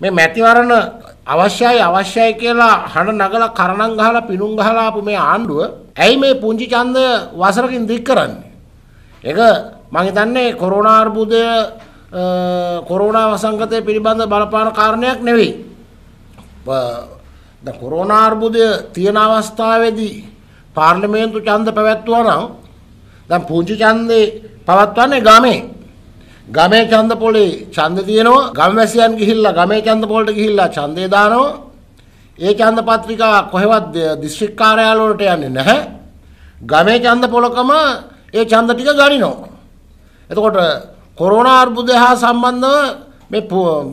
මේ මැතිවරණ අවශ්‍යයි අවශ්‍යයි කියලා හඬ නගලා කරණම් ගහලා පිණුම් ගහලා ආපු මේ ආණ්ඩුව ඇයි මේ පුංචි ඡන්ද වසරකින් දික් කරන්නේ? ඒක මම හිතන්නේ කොරෝනා අර්බුදය කොරෝනා වසංගතය පිළිබඳ බලපාන කාරණයක් නෙවෙයි. දැන් කොරෝනා අර්බුදය තියෙන අවස්ථාවේදී පාර්ලිමේන්තු ඡන්ද පැවැත්වුවා නම් දැන් පුංචි ඡන්දේ පවත්වන්නේ ගාමේ ගමේ ඡන්ද පොලේ ඡන්ද තියෙනවා. ගම්වැසියන් ගිහිල්ලා ගමේ ඡන්ද පොලට ගිහිල්ලා ඡන්දේ දානවා. ඒ ඡන්ද පත්‍රිකා කොහෙවත් දිස්ත්‍රික් කාර්යාල වලට යන්නේ නැහැ. ගමේ ඡන්ද පොලකම ඒ ඡන්ද ටික ගනිනවා. එතකොට කොරෝනා අර්බුදය හා සම්බන්ධව මේ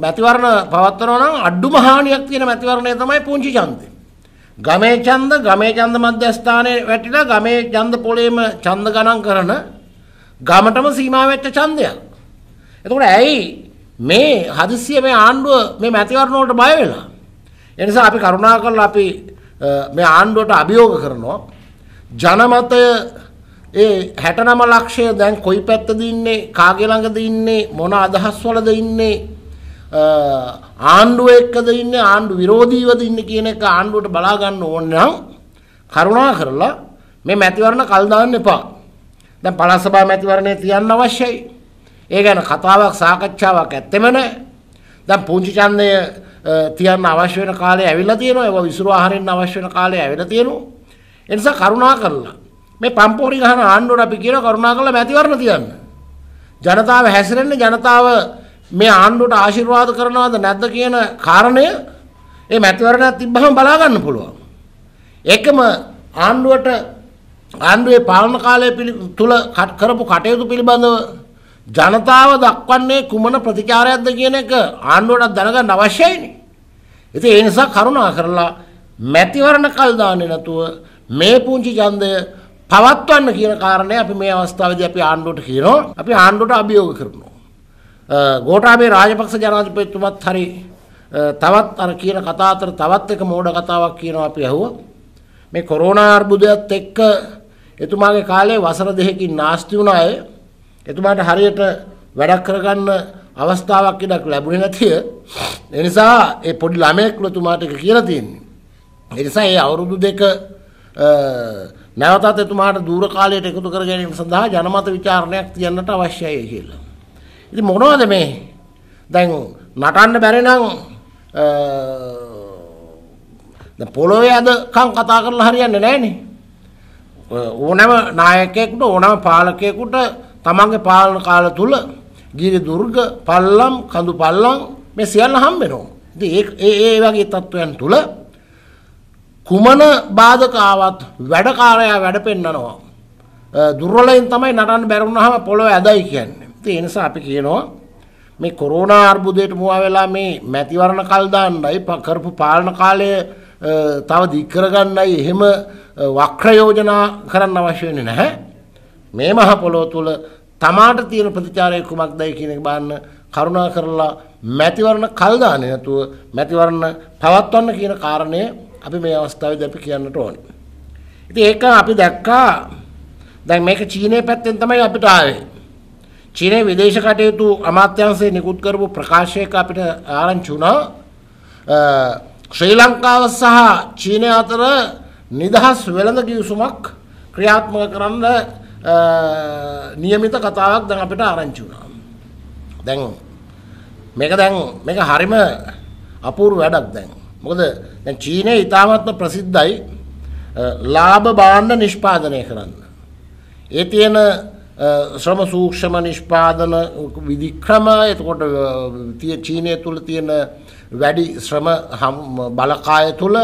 මැතිවරණ පවත්වනවා නම් අඩුම හානියක් තියෙන මැතිවරණය තමයි පුංචි ඡන්දේ. ගමේ ඡන්ද ගමේ ඡන්ද මධ්‍යස්ථානයේ වැටිලා ගමේ ඡන්ද පොලේම ඡන්ද ගණන් කරන ගමටම සීමා වෙච්ච ඡන්දයක්. එතකොට ඇයි මේ හදිස්සිය මේ ආණ්ඩුව මේ මැතිවරණ වලට බය වෙලා? ඒ නිසා අපි කරුණාකරලා අපි මේ ආණ්ඩුවට අභියෝග කරනවා ජනමතය ඒ 69 ලක්ෂය දැන් කොයි පැත්තද ඉන්නේ කාගේ ළඟද ඉන්නේ මොන අදහස් වලද ඉන්නේ ආණ්ඩුව එක්කද ඉන්නේ ආණ්ඩු විරෝධීවද ඉන්නේ කියන එක ආණ්ඩුවට බලා ගන්න ඕන නම් කරුණා කරලා මේ මැතිවරණ කල් දාන්න එපා. දැන් පළාත් සභා මැතිවරණේ තියන්න අවශ්‍යයි. ඒ ගැන කතාවක් සාකච්ඡාවක් ඇත්තෙම නැහැ. දැන් පුංචි ඡන්දය තියන්න අවශ්‍ය වෙන කාලය ඇවිල්ලා තියෙනවා. ඒක විසුරුවා හරින්න අවශ්‍ය වෙන කාලය ඇවිල්ලා තියෙනවා. ඒ නිසා කරුණා කරලා මේ පම්පෝරි ගහන ආණ්ඩුවට අපි කියන කරුණා කරලා මැතිවරණ තියන්න. ජනතාව හැසිරෙන්නේ ජනතාව මේ ආණ්ඩුවට ආශිර්වාද කරනවද නැද්ද කියන කාරණය ඒ මැතිවරණයක් තිබ්බහම බලා ගන්න පුළුවන්. ඒකම ආණ්ඩුවට ආණ්ඩුවේ පාලන කාලය තුල කරපු කටයුතු පිළිබඳව ජනතාව දක්වන්නේ කුමන ප්‍රතිචාරයක්ද කියන එක ආණ්ඩුවට දැනගන්න අවශ්‍යයිනේ. ඉතින් ඒ නිසා කරුණා කරලා මැතිවරණ කල් දාන්නේ නැතුව මේ පුංචි ඡන්දය පවත්වන්න කියන කාරණේ අපි මේ අවස්ථාවේදී අපි ආණ්ඩුවට කියනවා. අපි ආණ්ඩුවට අභියෝග කරනවා. ගෝඨාභය රාජපක්ෂ ජනාධිපතිතුමත් හරි තවත් අර කියන කතා අතර තවත් එක මෝඩ කතාවක් කියනවා අපි අහුවා. මේ කොරෝනා අර්බුදයත් එක්ක එතුමාගේ කාලේ වසර දෙකකින් නාස්ති වුණ අය එතුමාට හරියට වැඩක් කරගන්න අවස්ථාවක් ඉඩක් ලැබුණේ නැතිය. ඒ නිසා ඒ පොඩි ළමයෙක් තුමාට ඒක කියලා තියෙන්නේ. ඒ නිසා මේ අවුරුදු දෙක නැවතත් එතුමාට දූර කාලයට එකතු කර ගැනීම සඳහා ජනමත ਵਿਚාරණයක් තියන්නට අවශ්‍යයි කියලා. ඉතින් මොනවද මේ? දැන් නටන්න බැරි නම් දැන් පොළොවේ අදකම් කතා කරලා හරියන්නේ නැහනේ. ඕනම නායකයෙකුට ඕනම පාලකයෙකුට තමන්ගේ පාලන කාල තුල ගිරි දුර්ග පල්ලම් කඳු පල්ලම් මේ සියල්ල හම්බෙනවා. ඉතින් ඒ ඒ වගේ තත්වයන් තුල කුමන බාධක ආවත් වැඩකාරයා වැඩ පෙන්නනවා. දුර්වලයින් තමයි නටන්න බැරි වුණාම පොළොව ඇදයි කියන්නේ. ඉතින් ඒ නිසා අපි කියනවා මේ කොරෝනා අර්බුදයට මුවා වෙලා මේ මැතිවරණ කල් දාන්නයි කරපු පාලන කාලය තව දික් කරගන්නයි එහෙම වක්‍ර යෝජනා කරන්න අවශ්‍ය වෙන්නේ නැහැ. මේ මහ පොළොව තුල තමාට තියෙන ප්‍රතිචාරය කුමක්දයි කියන එක බලන්න කරුණා කරලා මැතිවරණ කල් දාන්නේ නැතුව මැතිවරණ පවත්වන්න කියන කාරණය අපි මේ අවස්ථාවේදී අපි කියන්නට ඕනේ. ඉතින් ඒක අපි දැක්කා දැන් මේක චීනයේ පැත්තෙන් තමයි අපිට ආවේ. චීනයේ විදේශ කටයුතු අමාත්‍යාංශය නිකුත් කරපු ප්‍රකාශයක අපිට ආරංචි වුණා ශ්‍රී ලංකාව සහ චීනය අතර නිදහස් වෙළඳ ගිවිසුමක් ක්‍රියාත්මක කරන්න නියමිත කතාවක් දැන් අපිට ආරංචි වුණා. දැන් මේක දැන් මේක හරිම අපූර්ව වැඩක් දැන්. මොකද දැන් චීනය ඉතාමත්ම ප්‍රසිද්ධයි ලාභ භාණ්ඩ නිෂ්පාදනය කරන්න. ඒ තියෙන ශ්‍රම සූක්ෂම නිෂ්පාදන විදික්‍රම එතකොට තිය චීනය තුළ තියෙන වැඩි ශ්‍රම බලකාය තුළ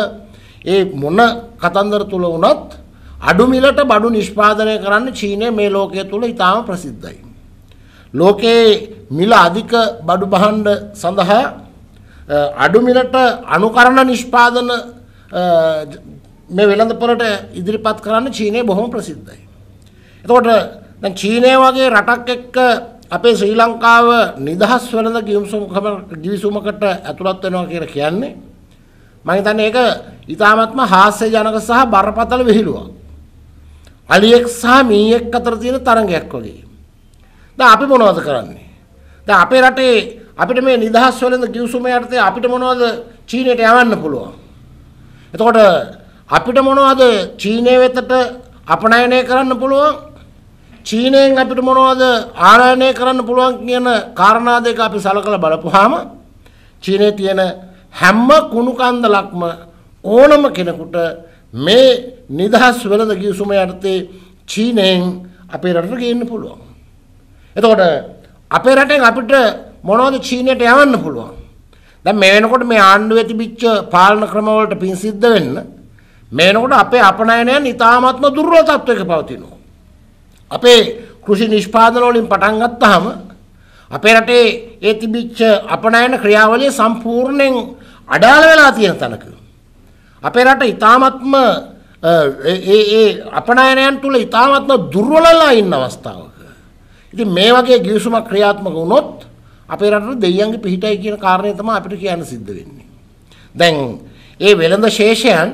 ඒ මොන කතන්දර තුළ වනත් අඩු මිලට බඩු නිෂ්පාදනය කරන්න චීනය මේ ලෝකය තුළ ඉතාම ප්‍රසිද්ධයි. ලෝකයේ මිල අධික බඩු බහන්ඩ සඳහා අඩු මිලට අනුකරණ නිෂ්පාදන මේ වෙළඳපොරට ඉදිරිපත් කරන්න චීනය බොහොම ප්‍රසිද්ධයි. එතකොට චීනය වගේ රටක් එක්ක අපේ ශ්‍රී ලංකාව නිදහස් වෙනද ගිවිසුමකම ගිවිසුමකට ඇතුළත් වෙනවා කියලා කියන්නේ මම හිතන්නේ ඒක ඊටාත්ම හාස්‍ය ජනක සහ බරපතල විහිළුවක්. අලියෙක් සහ මීයෙක් අතර තියෙන තරගයක් වගේ. දැන් අපි මොනවද කරන්නේ? දැන් අපේ රටේ අපිට මේ නිදහස් වලින්ද කිවිසුම යටතේ අපිට මොනවද චීනයට යවන්න පුළුවන්? එතකොට අපිට මොනවද චීනය වෙතට අපනයනය කරන්න පුළුවන්? චීනයෙන් අපිට මොනවද ආනයනය කරන්න පුළුවන් කියන කාරණා දෙක අපි සලකලා බලපුවාම චීනයේ තියෙන හැම කුණු කන්දලක්ම ඕනම කෙනෙකුට මේ නිදහස් වෙළඳ ගිවිසුම යටතේ චීනයෙන් අපේ රටට ගේන්න පුළුවන්. එතකොට අපේ රටෙන් අපිට මොනවද චීනයට යවන්න පුළුවන්? දැන් මේ වෙනකොට මේ ආණ්ඩුවේ තිබිච්ච පාලන ක්‍රමවලට පින් සිද්ධ වෙන්න මේ වෙනකොට අපේ අපනයනයන් ඉතාමත්ම දුර්වල තත්වයක පවතිනවා. අපේ කෘෂි නිෂ්පාදන වලින් පටන් ගත්තාම අපේ රටේ ඒ තිබිච්ච අපනයන ක්‍රියාවලිය සම්පූර්ණයෙන් අඩාල වෙලා තියෙන තැනක අපේ රට ඉතාමත්ම ඒ අපනයනයන් තුළ ඉතාමත්ම දුර්වලලා ඉන්න අවස්ථාවක. ඉති මේ වගේ ගිවිසුමක් ක්‍රියාත්මක වුණොත් අපේ රට දෙයියන්ගේ පිහිටයි කියන කාරණය තම අපිට කියන්න සිද්ධ වෙන්නේ. දැන් ඒ වෙළඳ ශේෂයන්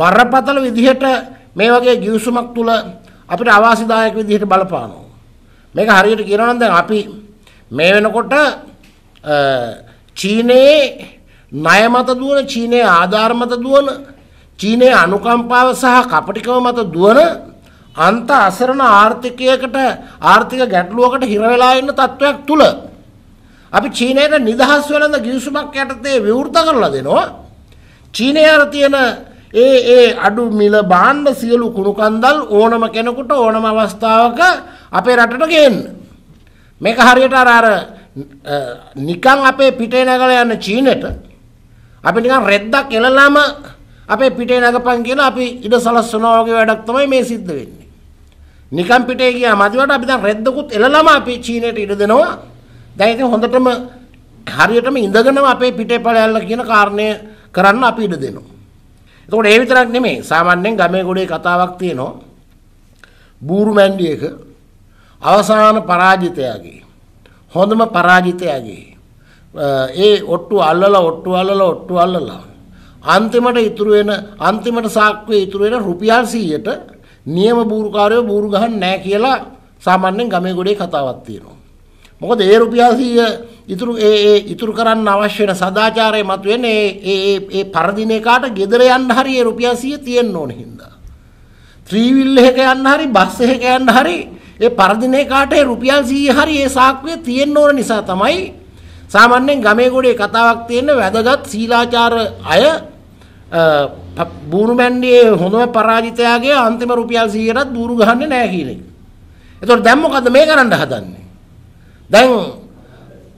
බරපතල විදිහට මේ වගේ ගිවිසුමක් තුළ අපිට අවාසිදායක විදිහට බලපානවා. මේක හරියට කියනවා නම් දැන් අපි මේ වෙනකොට චීනයේ ණය මත දුවන චීනයේ ආධාර මත දුවන චීනයේ අනුකම්පාව සහ කපටිකම මත දුවන අන්ත අසරණ ආර්ථිකයකට ආර්ථික ගැටලුවකට හිරවෙලා ඉන්න තත්ත්වයක් තුළ අපි චීනයට නිදහස් වෙළඳ ගිවිසුමක් යටතේ විවෘත කරලා දෙනවා චීනය අර තියෙන ඒ ඒ අඩු මිල භාණ්ඩ සියලු කුණුකන්දල් ඕනම කෙනෙකුට ඕනම අවස්ථාවක අපේ රටට ගේන්න මේක හරියට අර අර නිකන් අපේ පිටේ නැගලා යන චීනෙට අපි නිකන් රෙද්දක් එළලාම අපේ පිටේ නගපන් කියලා අපි ඉඩ සලස්වනවා වගේ වැඩක් තමයි මේ සිද්ධ වෙන්නේ. නිකම් පිටේ ගියා මදිවට අපි දැන් රෙද්දකුත් එළලම අපි චීනයට ඉඩ දෙනවා. දැන් ඉතින් හොඳටම හරියටම ඉඳගෙනම අපේ පිටේ පළයල්ල කියන කාරණය කරන්න අපි ඉඩ දෙනවා. එතකොට ඒ විතරක් නෙමෙයි සාමාන්‍යයෙන් ගමේ ගොඩේ කතාවක් තියෙනවා. බూరు මැන්ඩියක අවසාන පරාජිතයාගේ හොඳම පරාජිතයාගේ ඒ ඔට්ටු අල්ලලා ඔට්ටු අල්ලලා ඔට්ටු අල්ලලා අන්තිමට ඉතුරු වෙන අන්තිමට සාක්කුවේ ඉතුරු වෙන රුපියල් 100ට නියම බූරුකාරයෝ බූරු ගහන්නේ නැහැ කියලා සාමාන්‍යයෙන් ගමේ ගොඩේ කතාවක් තියෙනවා. මොකද ඒ රුපියල් 100 ඉතුරු ඒ ඒ ඉතුරු කරන්න අවශ්‍ය වෙන සදාචාරය මතුවෙන ඒ ඒ ඒ පරදින එකට ගෙදර යන්න හරි ඒ රුපියල් 100 තියෙන්න ඕන හින්දා. ත්‍රිවිල් එකක යන්න හරි බස් එකක යන්න හරි ඒ පරදින එකට ඒ රුපියල් 100 හරි ඒ සාක්කුවේ තියෙන්න ඕන නිසා තමයි සාමාන්‍යයෙන් ගමේ ගොඩේ කතාවක් තියෙන වැදගත් සීලාචාර අය බූරු මැන්ඩියේ හොඳම පරාජිතයාගේ අන්තිම රුපියල් 100ටත් බූරු ගහන්නේ නැහැ කියන එක. ඒතකොට දැන් මොකද මේ කරන්න හදන්නේ? දැන්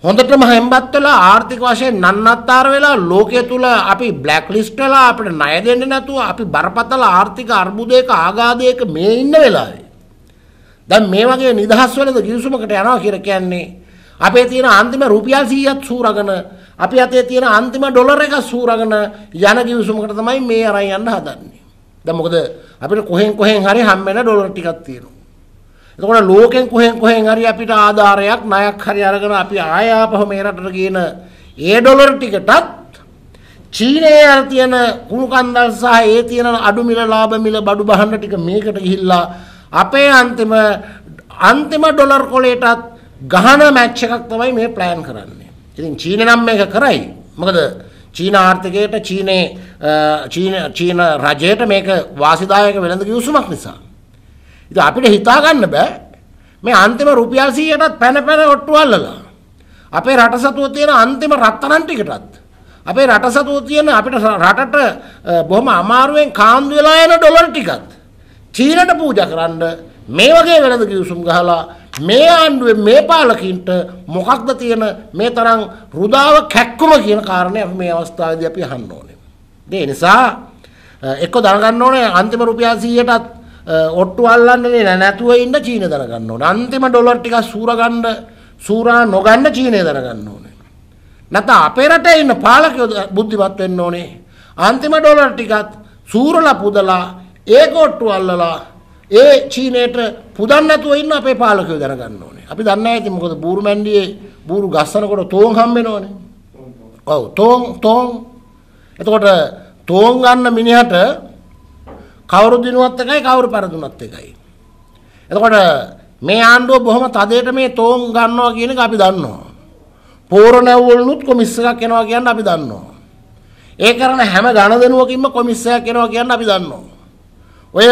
හොඳටම හැම්බත් වෙලා ආර්ථික වශයෙන් නන්නත්තර වෙලා ලෝකයේ තුල අපි බ්ලැක් ලිස්ට් වෙලා අපිට ණය දෙන්නේ නැතුව අපි බරපතල ආර්ථික අර්බුදයක ආගාධයක මේ ඉන්න වෙලාවේ දැන් මේ වගේ නිදහස් වලද කිවිසුමකට යනවා කියලා කියන්නේ අපේ තියෙන අන්තිම රුපියල් 100ක් සූරගෙන අපි අතේ තියෙන අන්තිම ඩොලර් එක සූරගෙන යන කිවිසුමකට තමයි මේ අරන් යන්න හදන්නේ. දැන් මොකද අපිට කොහෙන් කොහෙන් හරි හම් වෙන ඩොලර් ටිකක් තියෙනවා. එතකොට ලෝකෙන් කොහෙන් කොහෙන් හරි අපිට ආධාරයක් ණයක් හරි අරගෙන අපි ආය ආපහු මේ රටට ගේන ඒ ඩොලර් ටිකටත් චීනයේ අර තියෙන කුණු කන්දල් සහ ඒ තියෙන අඩු මිල ලාභ මිල බඩු බහන්න ටික මේකට ගිහිල්ලා අපේ අන්තිම අන්තිම ඩොලර් කොලේටත් ගහන මැච් එකක් තමයි මේ ප්ලෑන් කරන්නේ. ඉතින් චීන නම් මේක කරයි. මොකද චීන ආර්ථිකයට චීනයේ චීන චීන රජයට මේක වාසිදායක වෙළඳ යුසුමක් නිසා. ඉතින් අපිට හිතා ගන්න බෑ මේ අන්තිම රුපියල් 100ටත් පැන පැන ඔට්ටු අල්ලලා අපේ රට සතුව තියෙන අන්තිම රත්තරන් ටිකටත් අපේ රට සතුව තියෙන අපිට රටට බොහොම අමාරුවෙන් කාන්දු වෙලා යන ඩොලර් ටිකත් චීනට පූජා කරන්න මේ වගේ වෙළඳ කිවිසුම් ගහලා මේ ආණ්ඩුවේ මේ පාලකින්ට මොකක්ද තියෙන මේ තරම් රුදාව කැක්කුම කියන කාරණය අපි මේ අවස්ථාවේදී අපි අහන්න ඕනේ. ඒ නිසා එක්ක දරගන්න ඕනේ අන්තිම රුපියල් 100ටත් ඔට්ටු අල්ලන්නේ නෑ නැතුව ඉන්න චීනය දරගන්න ඕනේ. අන්තිම ඩොලර් ටිකක් සූරගන්න සූරා නොගන්න චීනය දරගන්න ඕනේ. නැත්නම් අපේ රටේ ඉන්න පාලකයෝ බුද්ධිමත් වෙන්න ඕනේ. අන්තිම ඩොලර් ටිකත් සූරලා පුදලා ඒක ඔට්ටු අල්ලලා ඒ චීනයට පුදන් නැතුව ඉන්න අපේ පාලකයෝ දැනගන්න ඕනේ. අපි දන්නේ නැහැ ඉතින් මොකද බూరు මැන්ඩියේ බూరు ගස්සනකොට තෝන් හම්බෙනවනේ. ඔව් තෝන් තෝන්. එතකොට තෝන් ගන්න මිනිහට කවුරු දිනුවත් එකයි කවුරු පරදුනත් එකයි. එතකොට මේ ආණ්ඩුව බොහොම තදේට මේ තෝන් ගන්නවා කියන එක අපි දන්නවා. පෝර නැවුවලුනුත් කොමිස් එකක් එනවා කියන්න අපි දන්නවා. ඒ කරන හැම ගණදෙනුවකින්ම කොමිස් එකක් එනවා කියන්න අපි දන්නවා. ඔය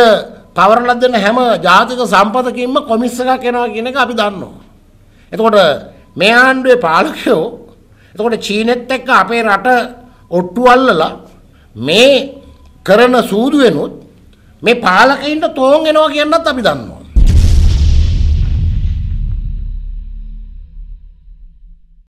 පවරණක් දෙන හැම ජාතික සම්පතකින්ම කොමිස් එකක් එනවා කියන එක අපි දන්නවා. එතකොට මේ ආණ්ඩුවේ පාලකයෝ එතකොට චීනෙත් එක්ක අපේ රට ඔට්ටු අල්ලලා මේ කරන සූදු වෙනුත් මේ පාලකයින්ට තෝන් එනවා කියනත් අපි දන්නවා.